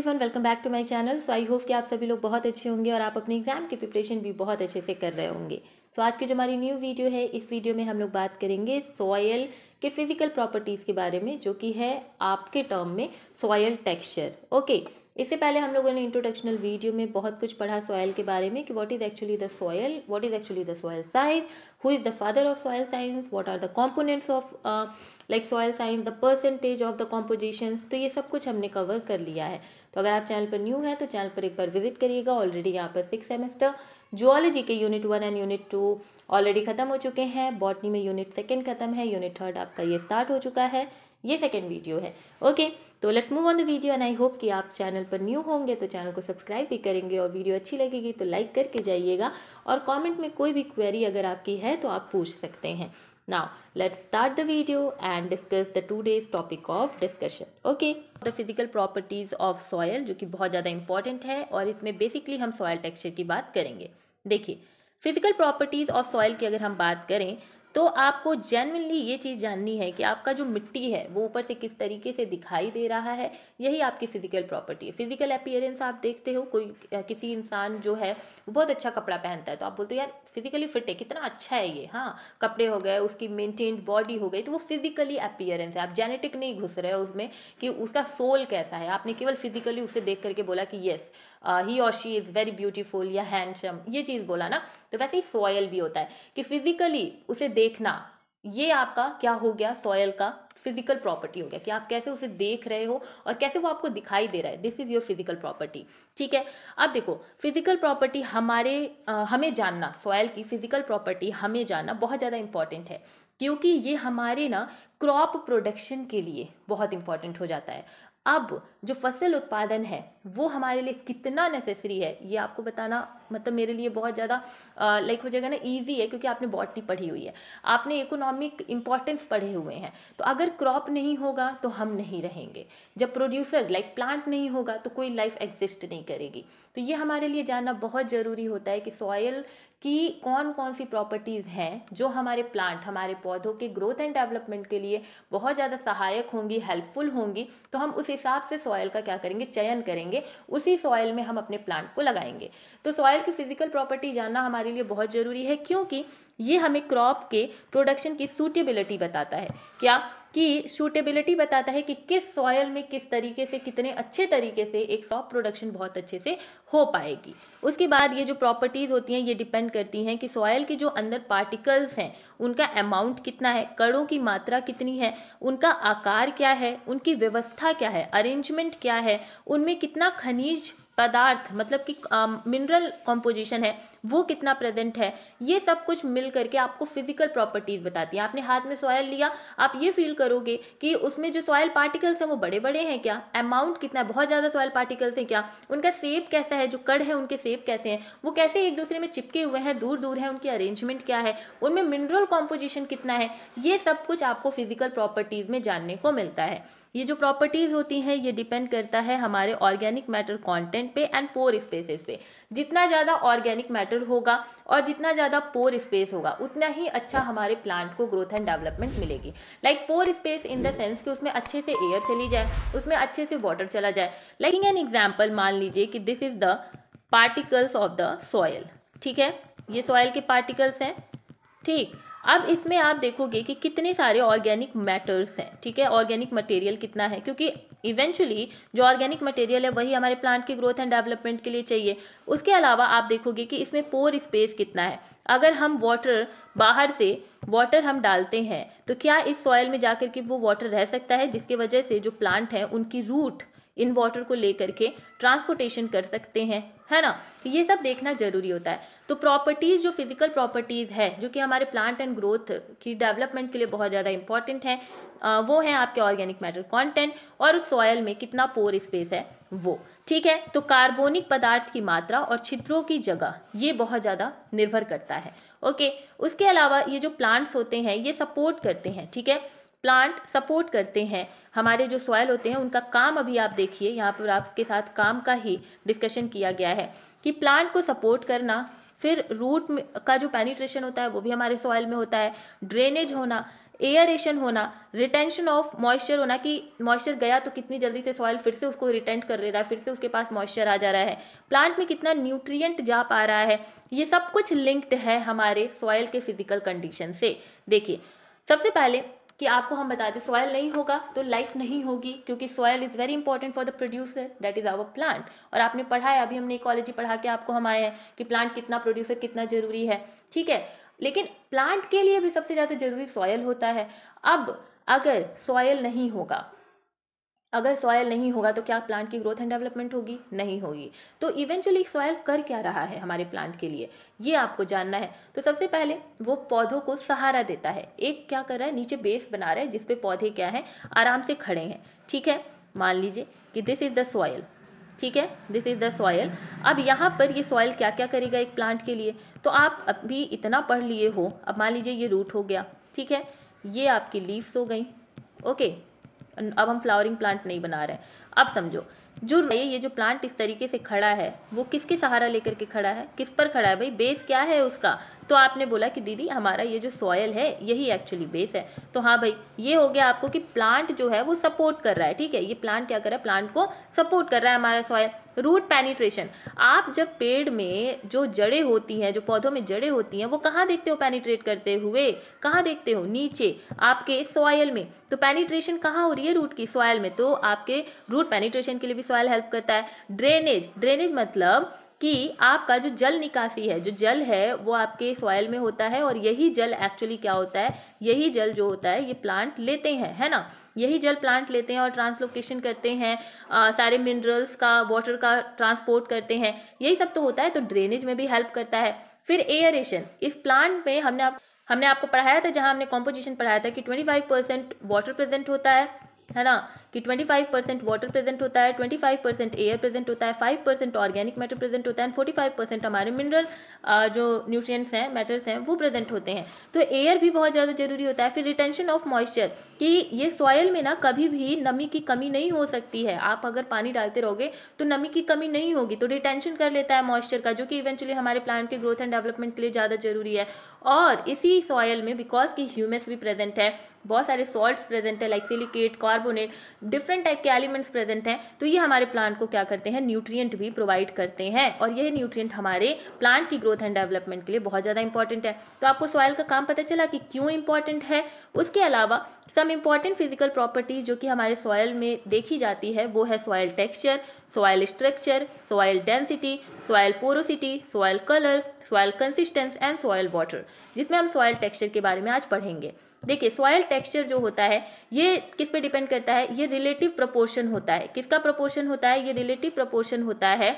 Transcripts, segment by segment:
Everyone welcome back to my channel so I hope कि आप सभी लोग बहुत अच्छे होंगे और आप अपने एग्जाम की प्रिपरेशन भी बहुत अच्छे से कर रहे होंगे सो so, आज की जो हमारी न्यू वीडियो है इस वीडियो में हम लोग बात करेंगे सॉयल के फिजिकल प्रॉपर्टीज़ के बारे में जो कि है आपके टर्म में सॉयल टेक्स्चर ओके इससे पहले हम लोगों ने इंट्रोडक्शनल वीडियो में बहुत कुछ पढ़ा सॉयल के बारे में कि what is actually the soil what is actually the soil science who is the father of soil science what are the components of like soil science the percentage of the compositions तो ये सब कुछ हमने cover कर लिया है तो अगर आप चैनल पर न्यू है तो चैनल पर एक बार विजिट करिएगा ऑलरेडी यहाँ पर सिक्स सेमेस्टर जुआलॉजी के unit one and unit two already खत्म हो चुके हैं बॉटनी में यूनिट सेकेंड खत्म है यूनिट थर्ड आपका ये स्टार्ट हो चुका है ये सेकेंड वीडियो है ओके तो let's move on the video and I hope कि आप चैनल पर न्यू होंगे तो चैनल को सब्सक्राइब भी करेंगे और वीडियो अच्छी लगेगी तो लाइक करके जाइएगा और कमेंट में कोई भी क्वेरी अगर आपकी है तो आप पूछ सकते हैं Now, let's start the video and discuss the today's topic of discussion. Okay, the physical properties of soil jo ki bahut zyada important hai aur isme basically hum soil texture ki baat karenge dekhiye physical properties of soil ki agar hum baat kare तो आपको genuinely ये चीज़ जाननी है कि आपका जो मिट्टी है वो ऊपर से किस तरीके से दिखाई दे रहा है यही आपकी फिजिकल प्रॉपर्टी है फिजिकल अपीयरेंस आप देखते हो कोई किसी इंसान जो है वो बहुत अच्छा कपड़ा पहनता है तो आप बोलते हो यार फिजिकली फिट है कितना अच्छा है ये हाँ कपड़े हो गए उसकी मेनटेन्ड बॉडी हो गई तो वो फिजिकली अपीयरेंस है आप जेनेटिक नहीं घुस रहे हो उसमें कि उसका सोल कैसा है आपने केवल फिजिकली उसे देख करके बोला कि येस ही और शी इज़ वेरी ब्यूटीफुल या हैंडसम ये चीज़ बोला ना तो वैसे ही सॉयल भी होता है कि फिजिकली उसे देखना ये आपका क्या हो गया सॉयल का फिजिकल प्रॉपर्टी हो गया कि आप कैसे उसे देख रहे हो और कैसे वो आपको दिखाई दे रहा है this is your physical property ठीक है अब देखो फिजिकल प्रॉपर्टी हमारे आ, हमें जानना सॉयल की फिजिकल प्रॉपर्टी हमें जानना बहुत ज़्यादा इंपॉर्टेंट है क्योंकि ये हमारे ना क्रॉप प्रोडक्शन के लिए बहुत इंपॉर्टेंट हो जाता है अब जो फसल उत्पादन है वो हमारे लिए कितना नेसेसरी है ये आपको बताना मतलब मेरे लिए बहुत ज़्यादा लाइक हो जाएगा ना इजी है क्योंकि आपने बॉटनी पढ़ी हुई है आपने इकोनॉमिक इंपॉर्टेंस पढ़े हुए हैं तो अगर क्रॉप नहीं होगा तो हम नहीं रहेंगे जब प्रोड्यूसर लाइक प्लांट नहीं होगा तो कोई लाइफ एग्जिस्ट नहीं करेगी तो ये हमारे लिए जानना बहुत ज़रूरी होता है कि सॉयल कि कौन कौन सी प्रॉपर्टीज़ हैं जो हमारे प्लांट हमारे पौधों के ग्रोथ एंड डेवलपमेंट के लिए बहुत ज़्यादा सहायक होंगी हेल्पफुल होंगी तो हम उस हिसाब से सॉयल का क्या करेंगे चयन करेंगे उसी सॉयल में हम अपने प्लांट को लगाएंगे तो सॉयल की फिजिकल प्रॉपर्टी जानना हमारे लिए बहुत ज़रूरी है क्योंकि ये हमें क्रॉप के प्रोडक्शन की सूटेबिलिटी बताता है क्या कि सूटेबिलिटी बताता है कि किस सॉयल में किस तरीके से कितने अच्छे तरीके से एक सॉप प्रोडक्शन बहुत अच्छे से हो पाएगी उसके बाद ये जो प्रॉपर्टीज़ होती हैं ये डिपेंड करती हैं कि सॉयल की जो अंदर पार्टिकल्स हैं उनका अमाउंट कितना है कड़ों की मात्रा कितनी है उनका आकार क्या है उनकी व्यवस्था क्या है अरेंजमेंट क्या है उनमें कितना खनिज पदार्थ मतलब कि मिनरल कॉम्पोजिशन है वो कितना प्रेजेंट है ये सब कुछ मिल करके आपको फिजिकल प्रॉपर्टीज़ बताती है आपने हाथ में सॉयल लिया आप ये फील करोगे कि उसमें जो सॉयल पार्टिकल्स हैं वो बड़े बड़े हैं क्या अमाउंट कितना बहुत ज़्यादा सॉयल पार्टिकल्स हैं क्या उनका सेप कैसा है जो कड़ है उनके सेप कैसे हैं वो कैसे एक दूसरे में चिपके हुए हैं दूर दूर है उनकी अरेंजमेंट क्या है उनमें मिनरल कॉम्पोजिशन कितना है ये सब कुछ आपको फिजिकल प्रॉपर्टीज़ में जानने को मिलता है ये जो प्रॉपर्टीज़ होती हैं ये डिपेंड करता है हमारे ऑर्गेनिक मैटर कंटेंट पे एंड पोर स्पेसेस पे जितना ज़्यादा ऑर्गेनिक मैटर मैटर होगा और जितना ज़्यादा पोर स्पेस होगा उतना ही अच्छा हमारे प्लांट को ग्रोथ एंड डेवलपमेंट मिलेगी like pore space in the sense कि उसमें अच्छे से एयर चली जाए उसमें अच्छे से वाटर चला जाए लाइक एन एग्जाम्पल मान लीजिए कि this is the particles of the soil ठीक है ये सॉयल के पार्टिकल्स हैं ठीक अब इसमें आप देखोगे कि कितने सारे ऑर्गेनिक मैटर्स हैं ठीक है ऑर्गेनिक मटेरियल कितना है क्योंकि इवेंचुअली जो ऑर्गेनिक मटेरियल है वही हमारे प्लांट की ग्रोथ एंड डेवलपमेंट के लिए चाहिए उसके अलावा आप देखोगे कि इसमें पोर स्पेस कितना है अगर हम वाटर बाहर से वाटर हम डालते हैं तो क्या इस सॉयल में जाकर के वो वाटर रह सकता है जिसकी वजह से जो प्लांट हैं उनकी रूट इन वाटर को लेकर के ट्रांसपोर्टेशन कर सकते हैं है ना तो ये सब देखना जरूरी होता है तो प्रॉपर्टीज़ जो फिजिकल प्रॉपर्टीज़ है जो कि हमारे प्लांट एंड ग्रोथ की डेवलपमेंट के लिए बहुत ज़्यादा इंपॉर्टेंट है वो है आपके ऑर्गेनिक मैटर कंटेंट और उस सॉयल में कितना पोर स्पेस है वो ठीक है तो कार्बोनिक पदार्थ की मात्रा और छिद्रों की जगह ये बहुत ज़्यादा निर्भर करता है ओके उसके अलावा ये जो प्लांट्स होते हैं ये सपोर्ट करते हैं ठीक है प्लांट सपोर्ट करते हैं हमारे जो सॉयल होते हैं उनका काम अभी आप देखिए यहाँ पर आपके साथ काम का ही डिस्कशन किया गया है कि प्लांट को सपोर्ट करना फिर रूट का जो पेनिट्रेशन होता है वो भी हमारे सॉयल में होता है ड्रेनेज होना एयरेशन होना रिटेंशन ऑफ मॉइस्चर होना कि मॉइस्चर गया तो कितनी जल्दी से सॉयल फिर से उसको रिटेंट कर ले रहा है फिर से उसके पास मॉइस्चर आ जा रहा है प्लांट में कितना न्यूट्रिएंट जा पा रहा है ये सब कुछ लिंक्ड है हमारे सॉयल के फिजिकल कंडीशन से देखिए सबसे पहले कि आपको हम बताते सॉयल नहीं होगा तो लाइफ नहीं होगी क्योंकि soil is very important for the producer that is our plant और आपने पढ़ा है अभी हमने इकोलॉजी पढ़ा के आपको हम आए हैं कि प्लांट कितना प्रोड्यूसर कितना ज़रूरी है ठीक है लेकिन प्लांट के लिए भी सबसे ज़्यादा ज़रूरी सॉयल होता है अब अगर सॉयल नहीं होगा अगर सॉयल नहीं होगा तो क्या प्लांट की ग्रोथ एंड डेवलपमेंट होगी नहीं होगी तो इवेंचुअली सॉयल कर क्या रहा है हमारे प्लांट के लिए ये आपको जानना है तो सबसे पहले वो पौधों को सहारा देता है एक क्या कर रहा है नीचे बेस बना रहा है जिसपे पौधे क्या है आराम से खड़े हैं ठीक है मान लीजिए कि दिस इज़ द सॉयल ठीक है दिस इज़ द सॉयल अब यहाँ पर ये सॉयल क्या क्या करेगा एक प्लांट के लिए तो आप अभी इतना पढ़ लिए हो अब मान लीजिए ये रूट हो गया ठीक है ये आपकी लीव्स हो गई ओके अब हम फ्लावरिंग प्लांट नहीं बना रहे अब समझो जो ये ये जो प्लांट इस तरीके से खड़ा है वो किसके सहारा लेकर के खड़ा है किस पर खड़ा है भाई बेस क्या है उसका तो आपने बोला कि दीदी हमारा ये जो सॉयल है यही एक्चुअली बेस है तो हाँ भाई ये हो गया आपको कि प्लांट जो है वो सपोर्ट कर रहा है ठीक है ये प्लांट क्या कर रहा है प्लांट को सपोर्ट कर रहा है हमारा सॉयल रूट पेनिट्रेशन आप जब पेड़ में जो जड़ें होती हैं जो पौधों में जड़ें होती हैं वो कहाँ देखते हो पेनिट्रेट करते हुए कहाँ देखते हो नीचे आपके सॉयल में तो पेनिट्रेशन कहाँ हो रही है रूट की सॉयल में तो आपके रूट पेनिट्रेशन के लिए भी सॉयल हेल्प करता है ड्रेनेज ड्रेनेज मतलब कि आपका जो जल निकासी है जो जल है वो आपके सॉयल में होता है और यही जल एक्चुअली क्या होता है यही जल जो होता है ये प्लांट लेते हैं है ना यही जल प्लांट लेते हैं और ट्रांसलोकेशन करते हैं आ, सारे मिनरल्स का वाटर का ट्रांसपोर्ट करते हैं यही सब तो होता है तो ड्रेनेज में भी हेल्प करता है फिर एयरेशन इस प्लांट में हमने आप हमने आपको पढ़ाया था जहाँ हमने कॉम्पोजिशन पढ़ाया था कि twenty five percent water present होता है है ना कि 25 परसेंट वाटर प्रेजेंट होता है 25 परसेंट एयर प्रेजेंट होता है 5 परसेंट ऑर्गेनिक मैटर प्रेजेंट होता है एंड 45 परसेंट हमारे मिनरल जो न्यूट्रिएंट्स हैं मैटर्स हैं वो प्रेजेंट होते हैं तो एयर भी बहुत ज़्यादा ज़रूरी होता है फिर रिटेंशन ऑफ मॉइस्चर कि ये सॉयल में ना कभी भी नमी की कमी नहीं हो सकती है आप अगर पानी डालते रहोगे तो नमी की कमी नहीं होगी तो रिटेंशन कर लेता है मॉइस्चर का जो कि इवेंचुअली हमारे प्लांट के ग्रोथ एंड डेवलपमेंट के लिए ज़्यादा ज़रूरी है और इसी सॉयल में बिकॉज की ह्यूमस भी प्रेजेंट है बहुत सारे सॉल्ट्स प्रेजेंट है like silicate carbonate different type के एलिमेंट्स प्रेजेंट हैं तो ये हमारे प्लांट को क्या करते हैं न्यूट्रिएंट भी प्रोवाइड करते हैं और यह न्यूट्रिएंट हमारे प्लांट की ग्रोथ एंड डेवलपमेंट के लिए बहुत ज़्यादा इंपॉर्टेंट है तो आपको सॉइल का काम पता चला कि क्यों इंपॉर्टेंट है उसके अलावा सम इम्पॉर्टेंट फिजिकल प्रॉपर्टीज जो कि हमारे सॉयल में देखी जाती है वो है soil texture soil structure soil density soil porosity soil colour soil consistence and soil water जिसमें हम सॉयल टेक्सचर के बारे में आज पढ़ेंगे देखिए सॉयल टेक्सचर जो होता है ये किस पे डिपेंड करता है ये रिलेटिव प्रपोर्शन होता है किसका प्रपोर्शन होता है ये रिलेटिव प्रपोर्शन होता है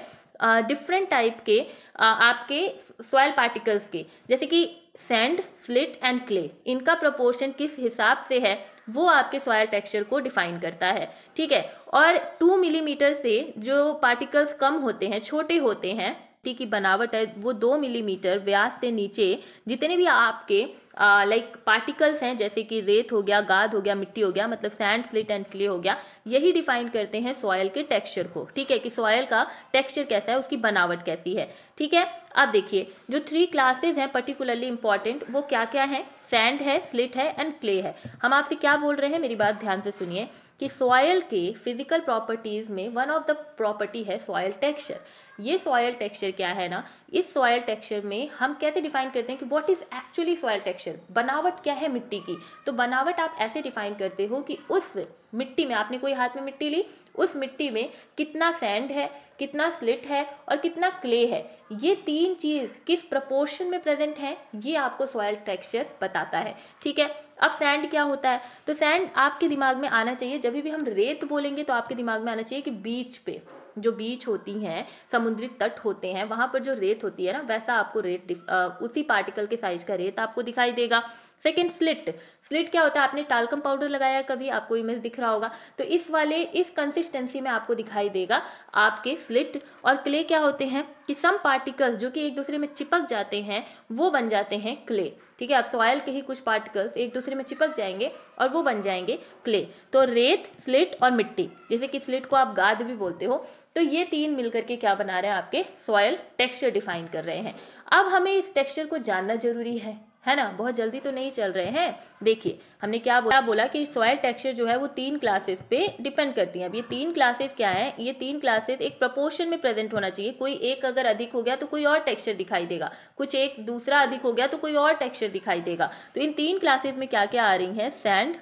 डिफरेंट टाइप के आ, आपके सॉयल पार्टिकल्स के जैसे कि सैंड स्लिट एंड क्ले इनका प्रपोर्शन किस हिसाब से है वो आपके सॉयल टेक्सचर को डिफाइन करता है ठीक है और टू मिलीमीटर से जो पार्टिकल्स कम होते हैं छोटे होते हैं ठीक की बनावट है वो दो मिलीमीटर व्यास से नीचे जितने भी आपके लाइक पार्टिकल्स हैं जैसे कि रेत हो गया गाद हो गया मिट्टी हो गया मतलब सैंड स्लिट एंड क्ले हो गया यही डिफाइन करते हैं सॉयल के टेक्सचर को ठीक है कि सॉयल का टेक्सचर कैसा है उसकी बनावट कैसी है ठीक है अब देखिए जो थ्री क्लासेज हैं पर्टिकुलरली इंपॉर्टेंट वो क्या क्या है सैंड है स्लिट है एंड क्ले है हम आपसे क्या बोल रहे हैं मेरी बात ध्यान से सुनिए कि सॉयल के फिजिकल प्रॉपर्टीज़ में वन ऑफ द प्रॉपर्टी है सॉयल टेक्सचर ये सॉयल टेक्सचर क्या है ना इस सॉयल टेक्सचर में हम कैसे डिफाइन करते हैं कि what is actually soil texture बनावट क्या है मिट्टी की तो बनावट आप ऐसे डिफाइन करते हो कि उस मिट्टी में आपने कोई हाथ में मिट्टी ली उस मिट्टी में कितना सैंड है कितना स्लिट है और कितना क्ले है ये तीन चीज़ किस प्रपोर्शन में प्रेजेंट है ये आपको सॉयल टेक्सचर बताता है ठीक है अब सैंड क्या होता है तो सैंड आपके दिमाग में आना चाहिए जब भी हम रेत बोलेंगे तो आपके दिमाग में आना चाहिए कि बीच पे जो बीच होती हैं समुद्री तट होते हैं वहाँ पर जो रेत होती है ना वैसा आपको रेत आ, उसी पार्टिकल के साइज का रेत आपको दिखाई देगा सेकेंड स्लिट स्लिट क्या होता है आपने टालकम पाउडर लगाया कभी आपको इमेज दिख रहा होगा तो इस वाले इस कंसिस्टेंसी में आपको दिखाई देगा आपके स्लिट और क्ले क्या होते हैं कि सम पार्टिकल्स जो कि एक दूसरे में चिपक जाते हैं वो बन जाते हैं क्ले ठीक है आप सॉयल के ही कुछ पार्टिकल्स एक दूसरे में चिपक जाएंगे और वो बन जाएंगे क्ले तो रेत स्लिट और मिट्टी जैसे कि स्लिट को आप गाद भी बोलते हो तो ये तीन मिलकर के क्या बना रहे हैं आपके सॉयल टेक्स्चर डिफाइन कर रहे हैं अब हमें इस टेक्स्चर को जानना जरूरी है है ना बहुत जल्दी तो नहीं चल रहे हैं देखिए हमने क्या बोला बोला कि सॉयल टेक्सचर जो है वो तीन क्लासेस पे डिपेंड करती है अब ये तीन क्लासेस क्या है ये तीन क्लासेस एक प्रपोर्शन में प्रेजेंट होना चाहिए कोई एक अगर अधिक हो गया तो कोई और टेक्सचर दिखाई देगा कुछ एक दूसरा अधिक हो गया तो कोई और टेक्स्चर दिखाई देगा तो इन तीन क्लासेज में क्या क्या आ रही है सैंड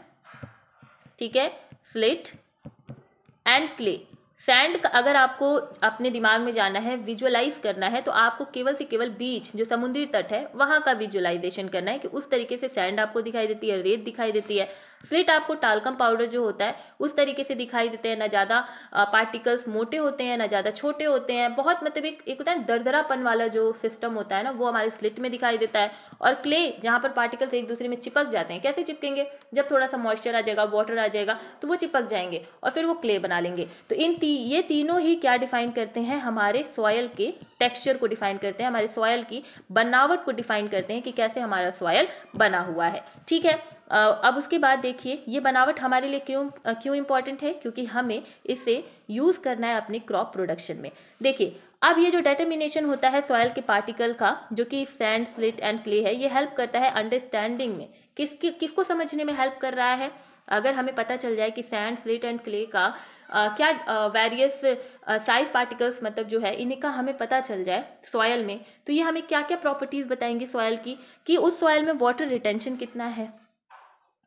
ठीक है स्लिट एंड क्ले सैंड अगर आपको अपने दिमाग में जाना है विजुअलाइज करना है तो आपको केवल से केवल बीच जो समुद्री तट है वहाँ का विजुअलाइजेशन करना है कि उस तरीके से सैंड आपको दिखाई देती है रेत दिखाई देती है स्लिट आपको टालकम पाउडर जो होता है उस तरीके से दिखाई देते हैं ना ज़्यादा पार्टिकल्स मोटे होते हैं ना ज़्यादा छोटे होते हैं बहुत मतलब एक एक होता है दरदरापन वाला जो सिस्टम होता है ना वो हमारे स्लिट में दिखाई देता है और क्ले जहाँ पर पार्टिकल्स एक दूसरे में चिपक जाते हैं कैसे चिपकेंगे जब थोड़ा सा मॉइस्चर आ जाएगा वाटर आ जाएगा तो वो चिपक जाएंगे और फिर वो क्ले बना लेंगे तो इन ती, ये तीनों ही क्या डिफाइन करते हैं हमारे सॉयल के टेक्स्चर को डिफाइन करते हैं हमारे सॉयल की बनावट को डिफाइन करते हैं कि कैसे हमारा सॉयल बना हुआ है ठीक है अब उसके बाद देखिए ये बनावट हमारे लिए क्यों क्यों इम्पॉर्टेंट है क्योंकि हमें इसे यूज़ करना है अपने क्रॉप प्रोडक्शन में देखिए अब ये जो डेटर्मिनेशन होता है सॉयल के पार्टिकल का जो कि सैंड स्लिट एंड क्ले है ये हेल्प करता है अंडरस्टैंडिंग में किसकी किसको समझने में हेल्प कर रहा है अगर हमें पता चल जाए कि सैंड स्लिट एंड क्ले का आ, क्या वेरियस साइज पार्टिकल्स मतलब जो है इन्हें का हमें पता चल जाए सॉयल में तो ये हमें क्या क्या प्रॉपर्टीज़ बताएंगी सॉयल की कि उस सॉयल में वाटर रिटेंशन कितना है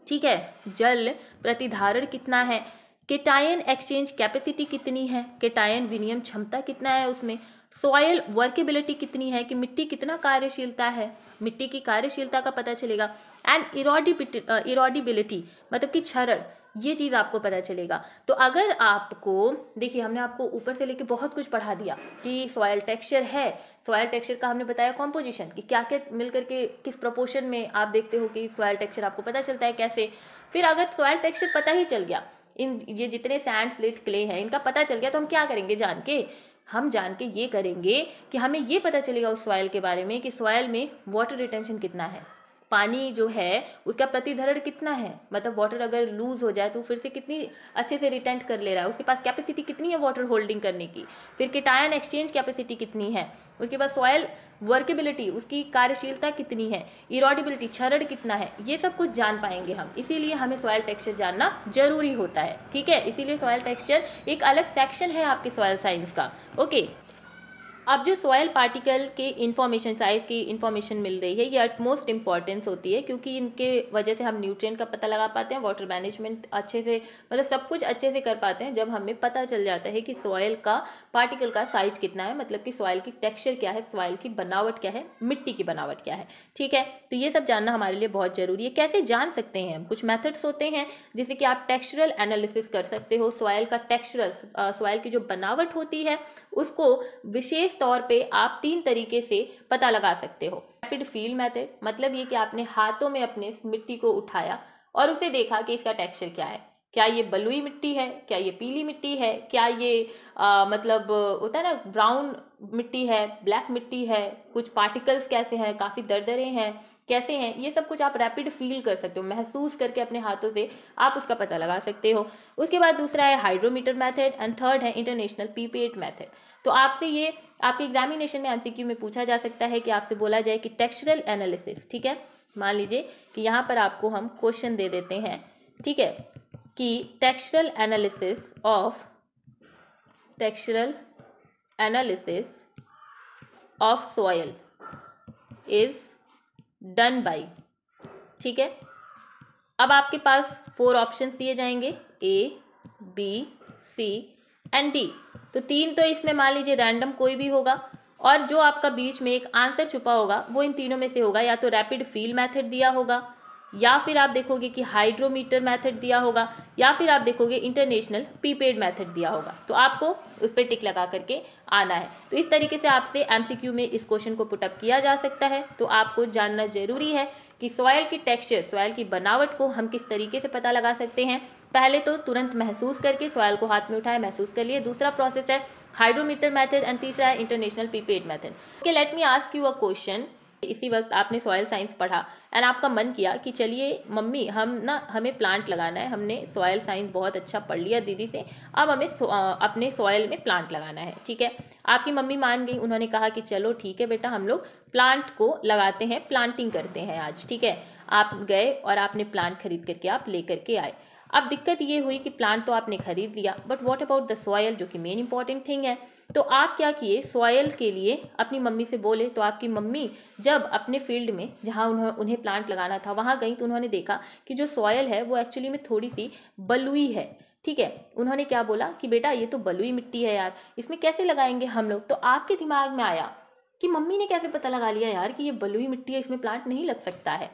ठीक है जल प्रतिधारण कितना है केटायन एक्सचेंज कैपेसिटी कितनी है केटायन विनियम क्षमता कितना है उसमें सॉयल वर्केबिलिटी कितनी है कि मिट्टी कितना कार्यशीलता है मिट्टी की कार्यशीलता का पता चलेगा एंड इरोडिबिलिटी मतलब कि क्षरण ये चीज़ आपको पता चलेगा तो अगर आपको देखिए हमने आपको ऊपर से लेके बहुत कुछ पढ़ा दिया कि सॉयल टेक्सचर है सॉयल टेक्सचर का हमने बताया कॉम्पोजिशन कि क्या क्या मिल करके किस प्रपोर्शन में आप देखते हो कि सॉयल टेक्सचर आपको पता चलता है कैसे फिर अगर सॉयल टेक्सचर पता ही चल गया इन ये जितने सैंड स्लेट क्ले हैं इनका पता चल गया तो हम क्या करेंगे जान के हम जान के ये करेंगे कि हमें ये पता चलेगा उस सॉयल के बारे में कि सॉयल में वाटर रिटेंशन कितना है पानी जो है उसका प्रतिधरण कितना है मतलब वाटर अगर लूज हो जाए तो फिर से कितनी अच्छे से रिटेंट कर ले रहा है उसके पास कैपेसिटी कितनी है वाटर होल्डिंग करने की फिर किटायन एक्सचेंज कैपेसिटी कितनी है उसके पास सॉयल वर्केबिलिटी उसकी कार्यशीलता कितनी है इरोडिबिलिटी छरड़ कितना है ये सब कुछ जान पाएंगे हम इसीलिए हमें सॉयल टेक्सचर जानना जरूरी होता है ठीक है इसीलिए सॉयल टेक्सचर एक अलग सेक्शन है आपके सॉयल साइंस का ओके अब जो सॉयल पार्टिकल के इन्फॉर्मेशन साइज़ की इन्फॉर्मेशन मिल रही है ये अटमोस्ट इम्पॉर्टेंस होती है क्योंकि इनके वजह से हम न्यूट्रिएंट का पता लगा पाते हैं वाटर मैनेजमेंट अच्छे से मतलब सब कुछ अच्छे से कर पाते हैं जब हमें पता चल जाता है कि सॉयल का पार्टिकल का साइज कितना है मतलब कि सॉयल की टेक्स्चर क्या है सॉयल की बनावट क्या है मिट्टी की बनावट क्या है ठीक है तो ये सब जानना हमारे लिए बहुत ज़रूरी है कैसे जान सकते हैं हम कुछ मैथड्स होते हैं जैसे कि आप टेक्स्चरल एनालिसिस कर सकते हो सॉयल का टेक्स्चरल सॉयल की जो बनावट होती है उसको विशेष विशेष तौर पे आप तीन तरीके से पता लगा सकते हो रैपिड फील मेथड मतलब ये कि आपने हाथों में अपने मिट्टी को उठाया और उसे देखा कि इसका टेक्सचर क्या है क्या ये बलुई मिट्टी है क्या ये पीली मिट्टी है क्या ये आ, मतलब होता है ना ब्राउन मिट्टी है ब्लैक मिट्टी है कुछ पार्टिकल्स कैसे हैं काफ़ी दरदरे हैं कैसे हैं ये सब कुछ आप रैपिड फील कर सकते हो महसूस करके अपने हाथों से आप उसका पता लगा सकते हो उसके बाद दूसरा है हाइड्रोमीटर मेथड एंड थर्ड है इंटरनेशनल पीपेट मेथड तो आपसे ये आपके एग्जामिनेशन में एमसीक्यू में पूछा जा सकता है कि आपसे बोला जाए कि टेक्सचरल एनालिसिस ठीक है मान लीजिए कि यहाँ पर आपको हम क्वेश्चन दे देते हैं ठीक है कि textural analysis of textural analysis of soil is done by ठीक है अब आपके पास फोर ऑप्शन दिए जाएंगे A B C and D तो तीन तो इसमें मान लीजिए रैंडम कोई भी होगा और जो आपका बीच में एक आंसर छुपा होगा वो इन तीनों में से होगा या तो रैपिड फील मैथड दिया होगा या फिर आप देखोगे कि हाइड्रोमीटर मैथड दिया होगा या फिर आप देखोगे इंटरनेशनल प्रीपेड मैथड दिया होगा तो आपको उस पर टिक लगा करके आना है तो इस तरीके से आपसे एमसीक्यू में इस क्वेश्चन को पुटअप किया जा सकता है तो आपको जानना जरूरी है कि सॉयल की टेक्सचर सॉयल की बनावट को हम किस तरीके से पता लगा सकते हैं पहले तो तुरंत महसूस करके सॉयल को हाथ में उठाए महसूस कर लिए दूसरा प्रोसेस है हाइड्रोमीटर मेथड एंड तीसरा है international pipette method okay let me ask you a question इसी वक्त आपने सॉयल साइंस पढ़ा एंड आपका मन किया कि चलिए मम्मी हम ना हमें प्लांट लगाना है हमने सॉयल साइंस बहुत अच्छा पढ़ लिया दीदी से अब हमें अपने सॉयल में प्लांट लगाना है ठीक है आपकी मम्मी मान गई उन्होंने कहा कि चलो ठीक है बेटा हम लोग प्लांट को लगाते हैं प्लांटिंग करते हैं आज ठीक है आप गए और आपने प्लांट खरीद करके आप ले करके आए अब दिक्कत ये हुई कि प्लांट तो आपने खरीद लिया but what about the soil जो कि मेन इंपॉर्टेंट थिंग है तो आप क्या किए सॉयल के लिए अपनी मम्मी से बोले तो आपकी मम्मी जब अपने फील्ड में जहाँ उन्होंने उन्हें प्लांट लगाना था वहाँ गई तो उन्होंने देखा कि जो सॉयल है वो एक्चुअली में थोड़ी सी बलुई है ठीक है उन्होंने क्या बोला कि बेटा ये तो बलुई मिट्टी है यार इसमें कैसे लगाएंगे हम लोग तो आपके दिमाग में आया कि मम्मी ने कैसे पता लगा लिया यार कि ये बलुई मिट्टी है इसमें प्लांट नहीं लग सकता है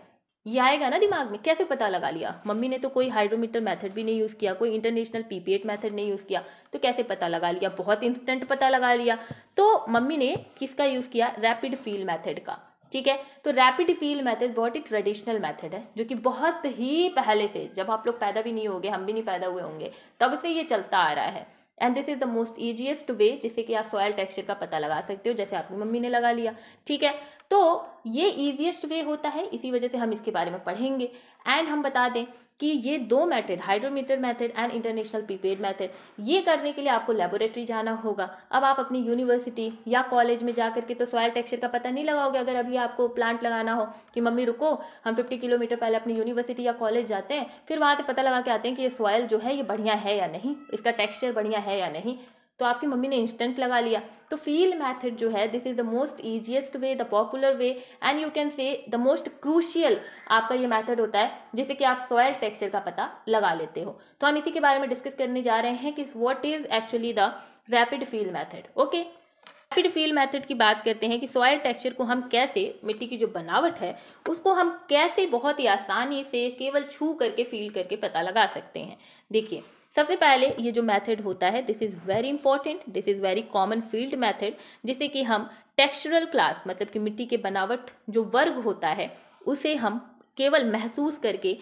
ये आएगा ना दिमाग में कैसे पता लगा लिया मम्मी ने तो कोई हाइड्रोमीटर मेथड भी नहीं यूज़ किया कोई इंटरनेशनल पीपीएट मेथड नहीं यूज़ किया तो कैसे पता लगा लिया बहुत इंस्टेंट पता लगा लिया तो मम्मी ने किसका यूज़ किया रैपिड फील मैथड का ठीक है तो रैपिड फील मेथड बहुत ही ट्रेडिशनल मेथड है जो कि बहुत ही पहले से जब आप लोग पैदा भी नहीं होंगे हम भी नहीं पैदा हुए होंगे तब से ये चलता आ रहा है and this is the most easiest way जिससे कि आप सॉयल टेक्सचर का पता लगा सकते हो जैसे आपकी मम्मी ने लगा लिया ठीक है तो ये ईजिएस्ट वे होता है इसी वजह से हम इसके बारे में पढ़ेंगे एंड हम बता दें कि ये दो method hydrometer method and international pipette method ये करने के लिए आपको लेबोरेटरी जाना होगा अब आप अपनी यूनिवर्सिटी या कॉलेज में जा करके तो सॉयल टेक्सचर का पता नहीं लगाओगे अगर अभी आपको प्लांट लगाना हो कि मम्मी रुको हम फिफ्टी किलोमीटर पहले अपनी यूनिवर्सिटी या कॉलेज जाते हैं फिर वहाँ से पता लगा के आते हैं कि ये सॉयल जो है ये बढ़िया है या नहीं इसका टेक्स्चर बढ़िया है या नहीं तो आपकी मम्मी ने इंस्टेंट लगा लिया तो फील मैथड जो है this is the most easiest way the popular way and you can say the most crucial आपका ये मेथड होता है जिससे कि आप सॉयल टेक्सचर का पता लगा लेते हो तो हम इसी के बारे में डिस्कस करने जा रहे हैं कि what is actually the rapid feel method okay rapid feel method की बात करते हैं कि सॉयल टेक्सचर को हम कैसे मिट्टी की जो बनावट है उसको हम कैसे बहुत ही आसानी से केवल छू करके फील करके पता लगा सकते हैं देखिए सबसे पहले ये जो मेथड होता है this is very important this is very common field method जिसे कि हम टेक्सचरल क्लास मतलब कि मिट्टी के बनावट जो वर्ग होता है उसे हम केवल महसूस करके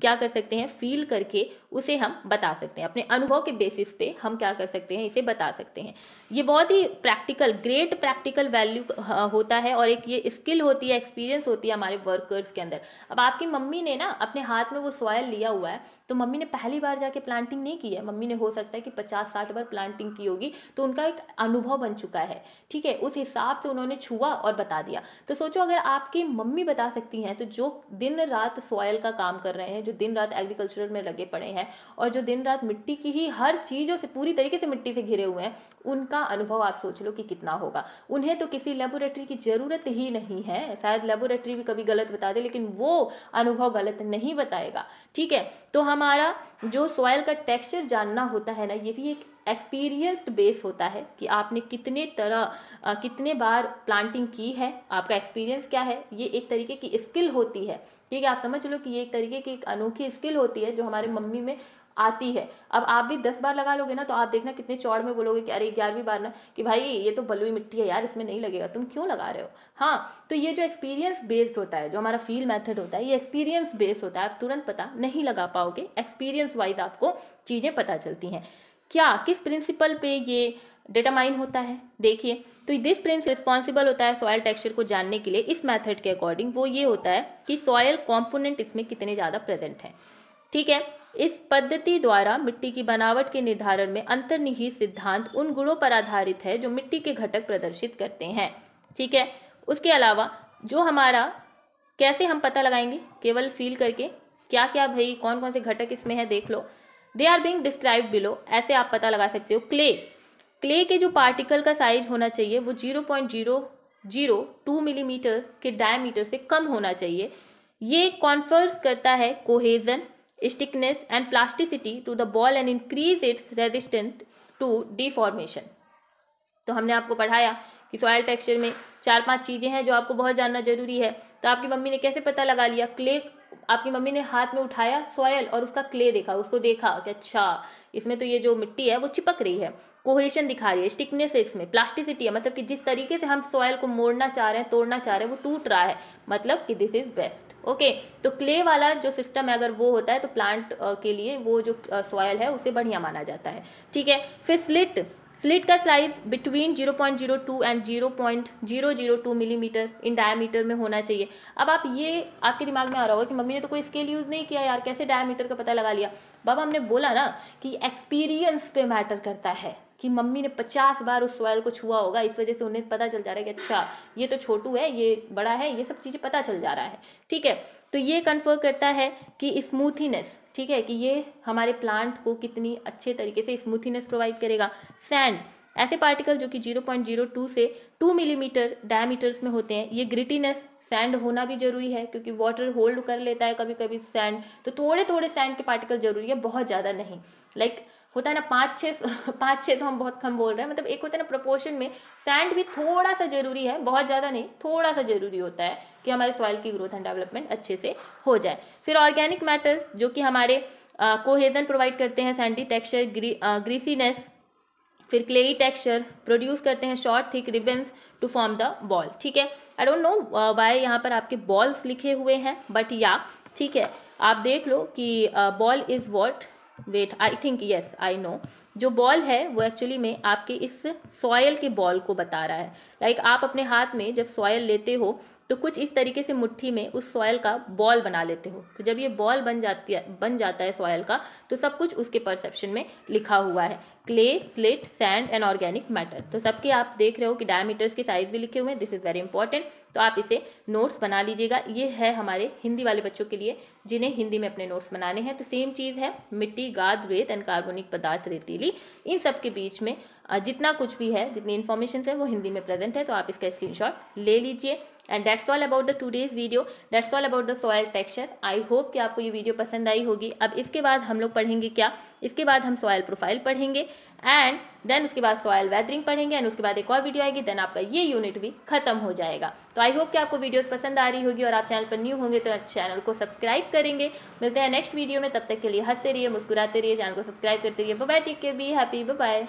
क्या कर सकते हैं फील करके उसे हम बता सकते हैं अपने अनुभव के बेसिस पे हम क्या कर सकते हैं इसे बता सकते हैं ये बहुत ही प्रैक्टिकल ग्रेट प्रैक्टिकल वैल्यू होता है और एक ये स्किल होती है एक्सपीरियंस होती है हमारे वर्कर्स के अंदर अब आपकी मम्मी ने ना अपने हाथ में वो सॉयल लिया हुआ है तो मम्मी ने पहली बार जाके प्लांटिंग नहीं की है मम्मी ने हो सकता है कि पचास साठ बार प्लांटिंग की होगी तो उनका एक अनुभव बन चुका है ठीक है उस हिसाब से उन्होंने छुआ और बता दिया तो सोचो अगर आपकी मम्मी बता सकती हैं तो जो दिन रात सॉयल का काम कर रहे हैं जो दिन रात एग्रीकल्चर में लगे पड़े हैं है और जो दिन रात मिट्टी की ही हर चीज़ों से पूरी तरीके से मिट्टी से घिरे हुए हैं उनका अनुभव आप सोच लो कि कितना होगा उन्हें तो किसी लेबोरेटरी की ज़रूरत ही नहीं है शायद लेबोरेटरी भी कभी गलत बता दे लेकिन वो अनुभव गलत नहीं बताएगा ठीक है तो हमारा जो सॉयल का टेक्स्चर जानना होता है ना ये भी एक एक्सपीरियंस्ड बेस होता है कि आपने कितने तरह आ, कितने बार प्लांटिंग की है आपका एक्सपीरियंस क्या है ये एक तरीके की स्किल होती है ठीक है आप समझ लो कि ये एक तरीके की एक अनोखी स्किल होती है जो हमारे मम्मी में आती है अब आप भी दस बार लगा लोगे ना तो आप देखना कितने चौड़ में बोलोगे कि अरे ग्यारहवीं बार ना कि भाई ये तो बलुई मिट्टी है यार इसमें नहीं लगेगा तुम क्यों लगा रहे हो हाँ तो ये जो एक्सपीरियंस बेस्ड होता है जो हमारा फील मेथड होता है ये एक्सपीरियंस बेस्ड होता है आप तुरंत पता नहीं लगा पाओगे एक्सपीरियंस वाइज आपको चीज़ें पता चलती हैं क्या किस प्रिंसिपल पे ये डिटामाइन होता है देखिए तो दिस प्रिंस रिस्पॉन्सिबल होता है सॉयल टेक्सचर को जानने के लिए इस मेथड के अकॉर्डिंग वो ये होता है कि सॉयल कॉम्पोनेंट इसमें कितने ज़्यादा प्रेजेंट हैं ठीक है इस पद्धति द्वारा मिट्टी की बनावट के निर्धारण में अंतर्निहित सिद्धांत उन गुणों पर आधारित है जो मिट्टी के घटक प्रदर्शित करते हैं ठीक है उसके अलावा जो हमारा कैसे हम पता लगाएंगे केवल फील करके क्या क्या भाई कौन कौन से घटक इसमें है देख लो they are being describe below ऐसे आप पता लगा सकते हो क्ले क्ले के जो पार्टिकल का साइज होना चाहिए वो zero point zero zero two millimetre के डायमीटर से कम होना चाहिए ये कॉन्फर्स करता है cohesion stickiness and plasticity to the ball and increase its resistant to deformation तो हमने आपको पढ़ाया कि सॉयल टेक्सचर में चार पांच चीज़ें हैं जो आपको बहुत जानना जरूरी है तो आपकी मम्मी ने कैसे पता लगा लिया क्ले आपकी मम्मी ने हाथ में उठाया सॉयल और उसका क्ले देखा उसको देखा कि अच्छा इसमें तो ये जो मिट्टी है वो चिपक रही है कोहेशन दिखा रही है स्टिकनेस है इसमें प्लास्टिसिटी है मतलब कि जिस तरीके से हम सॉयल को मोड़ना चाह रहे हैं तोड़ना चाह रहे हैं वो टूट रहा है मतलब कि दिस इज़ बेस्ट ओके तो क्ले वाला जो सिस्टम है अगर वो होता है तो प्लांट के लिए वो जो सॉयल है उसे बढ़िया माना जाता है ठीक है फिर स्लिट स्लिट का size between 0.02 and 0.002 millimetre in diameter में होना चाहिए अब आप ये आपके दिमाग में आ रहा होगा कि मम्मी ने तो कोई स्केल यूज़ नहीं किया यार कैसे डायमीटर का पता लगा लिया बाबा हमने बोला ना कि एक्सपीरियंस पे मैटर करता है कि मम्मी ने पचास बार उस सॉयल को छुआ होगा इस वजह से उन्हें पता चल जा रहा है कि अच्छा ये तो छोटू है ये बड़ा है ये सब चीज़ें पता चल जा रहा है ठीक है तो ये कन्फर्म करता है कि स्मूथीनेस ठीक है कि ये हमारे प्लांट को कितनी अच्छे तरीके से स्मूथीनेस प्रोवाइड करेगा सैंड ऐसे पार्टिकल जो कि 0.02 से 2 मिलीमीटर डायमीटर्स में होते हैं ये ग्रिटीनेस सैंड होना भी जरूरी है क्योंकि वाटर होल्ड कर लेता है कभी कभी सैंड तो थोड़े थोड़े सैंड के पार्टिकल जरूरी है बहुत ज़्यादा नहीं लाइक like, होता है ना पाँच छः पाँच छः तो हम बहुत कम बोल रहे हैं मतलब एक होता है ना प्रपोर्शन में सैंड भी थोड़ा सा ज़रूरी है बहुत ज़्यादा नहीं थोड़ा सा ज़रूरी होता है कि हमारे सॉइल की ग्रोथ एंड डेवलपमेंट अच्छे से हो जाए फिर ऑर्गेनिक मैटर्स जो कि हमारे कोहेजन प्रोवाइड करते हैं सैंडी टेक्स्चर ग्री, ग्रीसीनेस फिर क्लेई टेक्स्चर प्रोड्यूस करते हैं short thick ribbons to form the ball ठीक है आई डोंट नो वाई यहाँ पर आपके बॉल्स लिखे हुए हैं बट या ठीक है आप देख लो कि ball is what wet I think yes I know जो बॉल है वो एक्चुअली में आपके इस सॉयल के बॉल को बता रहा है लाइक like आप अपने हाथ में जब सॉयल लेते हो तो कुछ इस तरीके से मुट्ठी में उस सॉयल का बॉल बना लेते हो तो जब ये बॉल बन जाती है बन जाता है सॉयल का तो सब कुछ उसके परसेप्शन में लिखा हुआ है clay silt sand and organic matter तो सबके आप देख रहे हो कि डायमीटर्स के साइज भी लिखे हुए हैं दिस इज़ वेरी इंपॉर्टेंट तो आप इसे नोट्स बना लीजिएगा ये है हमारे हिंदी वाले बच्चों के लिए जिन्हें हिंदी में अपने नोट्स बनाने हैं तो सेम चीज़ है मिट्टी गाद रेत एंड कार्बोनिक पदार्थ रेतीली इन सब के बीच में जितना कुछ भी है जितनी इन्फॉर्मेशन है वो हिंदी में प्रेजेंट है तो आप इसका स्क्रीन ले लीजिए and that's all about the today's video that's all about the soil texture I hope कि आपको ये वीडियो पसंद आई होगी अब इसके बाद हम लोग पढ़ेंगे क्या इसके बाद हम सॉयल प्रोफाइल पढ़ेंगे एंड देन उसके बाद सॉयल वेदरिंग पढ़ेंगे एंड उसके बाद एक और वीडियो आएगी देन आपका ये यूनिट भी खत्म हो जाएगा तो आई होप कि आपको वीडियोज पसंद आ रही होगी और आप चैनल पर न्यू होंगे तो चैनल को सब्सक्राइब करेंगे मिलते हैं नेक्स्ट वीडियो में तब तक के लिए हंसते रहिए मुस्कुराते रहिए चैनल को सब्सक्राइब करते रहिए bye take care be happy bye